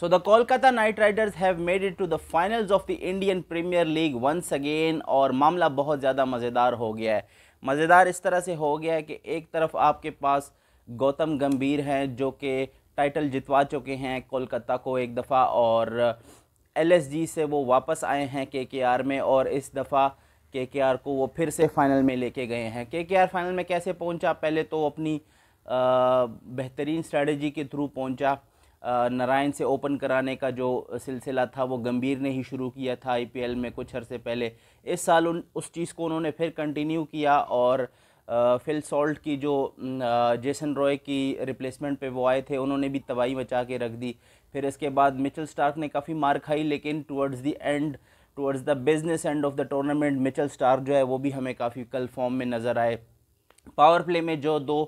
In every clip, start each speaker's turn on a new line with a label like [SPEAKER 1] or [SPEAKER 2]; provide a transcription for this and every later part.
[SPEAKER 1] so the Kolkata knight riders have made it to the finals of the Indian Premier League once again और मामला बहुत ज़्यादा मज़ेदार हो गया है मज़ेदार इस तरह से हो गया है कि एक तरफ आपके पास गौतम गंभीर हैं जो कि टाइटल जितवा चुके हैं कोलकाता को एक दफ़ा और एल एस जी से वो वापस आए हैं के के आर में और इस दफ़ा के के आर को वो फिर से फ़ाइनल में लेके गए हैं के के आर फाइनल में कैसे पहुँचा पहले तो अपनी बेहतरीन स्ट्रेटजी के थ्रू पहुँचा नारायण से ओपन कराने का जो सिलसिला था वो गंभीर ने ही शुरू किया था आईपीएल में कुछ अरसे पहले इस साल उन उस चीज़ को उन्होंने फिर कंटिन्यू किया और फिल सॉल्ट की जो जेसन रॉय की रिप्लेसमेंट पे वो आए थे उन्होंने भी तबाही मचा के रख दी फिर इसके बाद मिचल स्टार्क ने काफ़ी मार खाई लेकिन towards the end towards the business end of the tournament Mitchell Starc जो है वो भी हमें काफ़ी कल फॉर्म में नज़र आए पावर प्ले में जो दो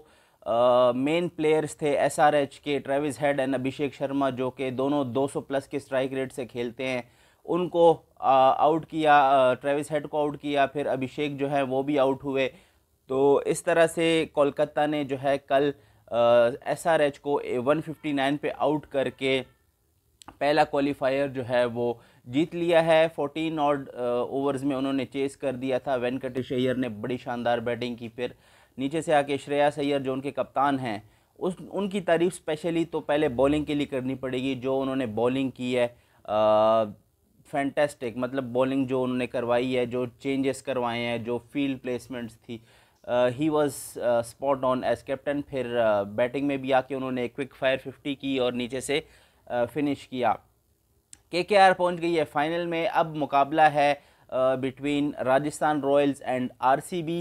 [SPEAKER 1] मेन प्लेयर्स थे एसआरएच के Travis Head and Abhishek Sharma जो कि दोनों 200 प्लस के स्ट्राइक रेट से खेलते हैं उनको आउट किया ट्रेविस हेड को आउट किया फिर अभिषेक जो है वो भी आउट हुए तो इस तरह से कोलकाता ने जो है कल एस आर एच को वन फिफ्टी नाइन पर आउट करके पहला क्वालिफायर जो है वो जीत लिया है 14 और ओवर्स में उन्होंने चेस कर दिया था वेंकटेश अय्यर ने बड़ी शानदार बैटिंग की फिर नीचे से आके श्रेया सैयर जो उनके कप्तान हैं उस उनकी तारीफ स्पेशली तो पहले बॉलिंग के लिए करनी पड़ेगी जो उन्होंने बॉलिंग की है फैंटेस्टिक मतलब बॉलिंग जो उन्होंने करवाई है जो चेंजेस करवाए हैं जो फील्ड प्लेसमेंट्स थी he was spot on as captain फिर बैटिंग uh, में भी आके उन्होंने क्विक फायर फिफ्टी की और नीचे से फिनिश uh, किया के के आर पहुँच गई है फाइनल में अब मुकाबला है between Rajasthan Royals and B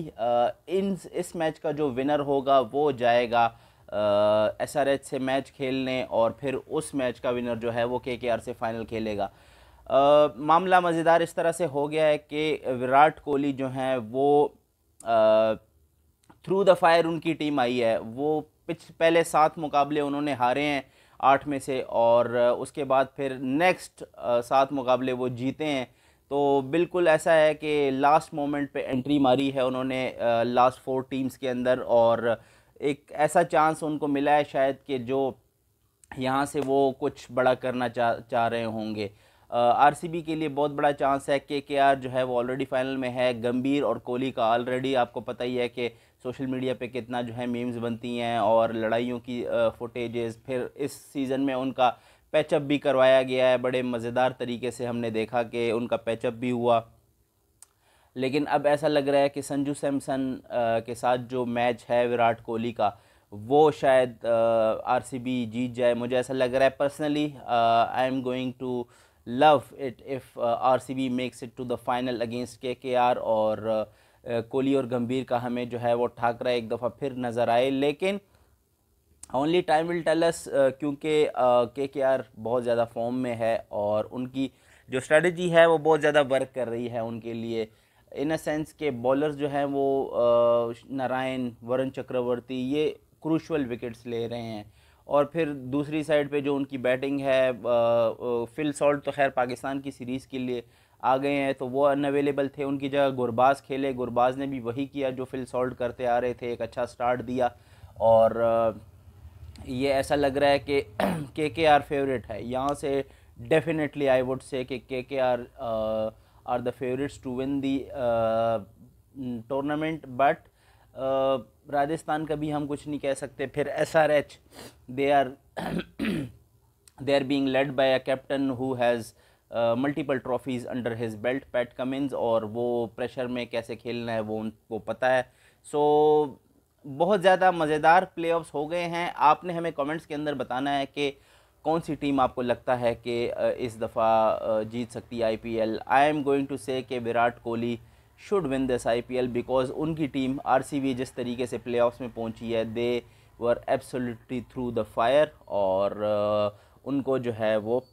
[SPEAKER 1] इन इस मैच का जो विनर होगा वो जाएगा एस आर एच से मैच खेलने और फिर उस मैच का विनर जो है वो के के आर से फाइनल खेलेगा आ, मामला मज़ेदार इस तरह से हो गया है कि विराट कोहली जो हैं वो थ्रू द फायर उनकी टीम आई है वो पिछ पहले सात मुकाबले उन्होंने हारे हैं आठ में से और उसके बाद फिर नेक्स्ट सात मुकाबले वो जीते हैं तो बिल्कुल ऐसा है कि लास्ट मोमेंट पे एंट्री मारी है उन्होंने लास्ट फोर टीम्स के अंदर और एक ऐसा चांस उनको मिला है शायद कि जो यहाँ से वो कुछ बड़ा करना चाह चाह रहे होंगे आरसीबी के लिए बहुत बड़ा चांस है के के आर जो है वो ऑलरेडी फाइनल में है गंभीर और कोहली का ऑलरेडी आपको पता ही है कि सोशल मीडिया पे कितना जो है मीम्स बनती हैं और लड़ाइयों की फुटेजेस फिर इस सीज़न में उनका पैचअप भी करवाया गया है बड़े मज़ेदार तरीके से हमने देखा कि उनका पैचअप भी हुआ लेकिन अब ऐसा लग रहा है कि संजू सैमसन के साथ जो मैच है विराट कोहली का वो शायद आरसीबी जीत जाए मुझे ऐसा लग रहा है personally I am going to love it if R C B makes it to the final against K K are और कोहली और गंभीर का हमें जो है वो ठाकरा एक दफ़ा फिर नज़र आए लेकिन uh, only time will tells क्योंकि के के आर बहुत ज़्यादा फॉर्म में है और उनकी जो स्ट्रेटजी है वो बहुत ज़्यादा वर्क कर रही है उनके लिए इन अ सेंस के बॉलर जो हैं वो नारायण वरुण चक्रवर्ती ये क्रूशल विकेट्स ले रहे हैं और फिर दूसरी साइड पे जो उनकी बैटिंग है फिल uh, सॉल्ट uh, तो खैर पाकिस्तान की सीरीज़ के लिए आ गए हैं तो वो अनअवेलेबल थे उनकी जगह गुरबाज खेले गुरबाज ने भी वही किया जो फिल सॉल्ट करते आ रहे थे एक अच्छा स्टार्ट दिया और uh, ये ऐसा लग रहा है कि के के आर फेवरेट है यहाँ से डेफिनेटली आई वुड से कि K K R are the favourites to win the tournament but Rajasthan का भी हम कुछ नहीं कह सकते फिर S R H they are they are being led by a captain who has multiple trophies under his belt Pat Cummins और वो प्रेशर में कैसे खेलना है वो उनको पता है सो so, बहुत ज़्यादा मज़ेदार प्ले हो गए हैं आपने हमें कमेंट्स के अंदर बताना है कि कौन सी टीम आपको लगता है कि इस दफ़ा जीत सकती है IPL I am going to say कि Virat Kohli should win this IPL because उनकी टीम आरसीबी जिस तरीके से ऑफ्स में पहुंची है they were absolutely through the fire और उनको जो है वो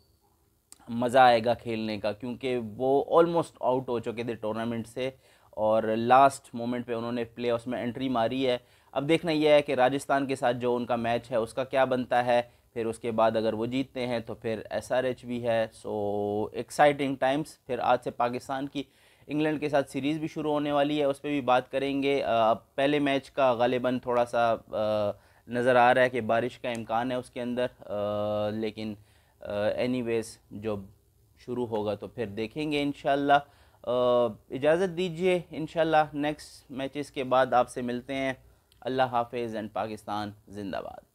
[SPEAKER 1] मज़ा आएगा खेलने का क्योंकि वो ऑलमोस्ट आउट हो चुके थे टूर्नामेंट से और लास्ट मोमेंट पे उन्होंने प्ले में एंट्री मारी है अब देखना यह है कि राजस्थान के साथ जो उनका मैच है उसका क्या बनता है फिर उसके बाद अगर वो जीतते हैं तो फिर एस आर एच भी है सो एक्साइटिंग टाइम्स फिर आज से पाकिस्तान की इंग्लैंड के साथ सीरीज़ भी शुरू होने वाली है उस पर भी बात करेंगे अब पहले मैच का गालिबा थोड़ा सा नज़र आ रहा है कि बारिश का इम्कान है उसके अंदर लेकिन लेकिन वेज़ जब शुरू होगा तो फिर देखेंगे इन इजाज़त दीजिए इन नेक्स्ट मैचेस के बाद आपसे मिलते हैं अल्लाह हाफिज़ एंड पाकिस्तान ज़िंदाबाद